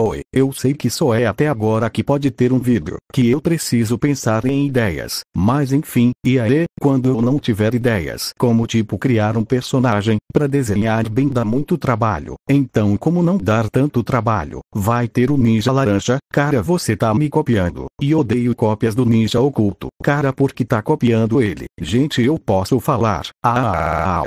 Oi, eu sei que só é até agora que pode ter um vídeo, que eu preciso pensar em ideias, mas enfim, e aí, quando eu não tiver ideias, como tipo criar um personagem, para desenhar bem dá muito trabalho, então como não dar tanto trabalho, vai ter o ninja laranja, cara você tá me copiando, e odeio cópias do ninja oculto, cara porque tá copiando ele, gente eu posso falar, ah. ah, ah, ah.